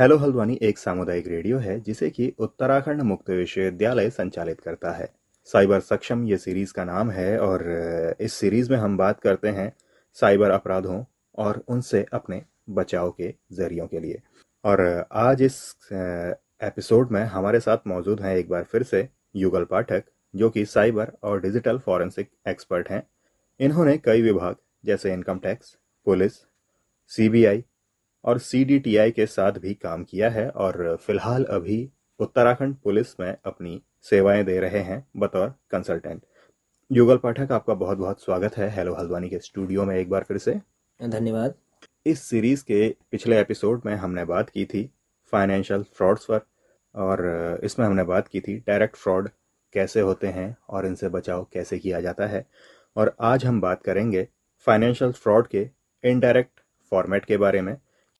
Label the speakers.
Speaker 1: hello Haldwani एक सामुदायिक radio है जिसे कि उत्तराखंड मुक्त विश्वविद्यालय संचालित करता है साइबर सक्षम ये सीरीज़ का नाम है और इस सीरीज़ में हम बात करते हैं साइबर अपराधों और उनसे अपने बचाव के जरियों के लिए और आज इस एपिसोड में हमारे साथ मौजूद हैं एक बार फिर से युगल पाठक जो कि साइबर और डिजिटल फॉरेंसिक एक्सपर्ट हैं इन्होंने कई विभाग जैसे इनकम टैक्स पुलिस सीबीआई और सीडीटीआई के साथ भी काम किया है और फिलहाल अभी उत्तराखंड पुलिस में अपनी सेवाएं दे रहे हैं बतौर कंसल्टेंट युगल पाठक आपका बहुत बहुत स्वागत है हेलो हल्द्वानी के स्टूडियो में एक बार फिर से धन्यवाद इस सीरीज के पिछले एपिसोड में हमने बात की थी फाइनेंशियल फ्रॉड्स पर और इसमें हमने बात की थी डायरेक्ट फ्रॉड कैसे होते हैं और इनसे बचाव कैसे किया जाता है और आज हम बात करेंगे फाइनेंशियल फ्रॉड के इनडायरेक्ट फॉर्मेट के बारे में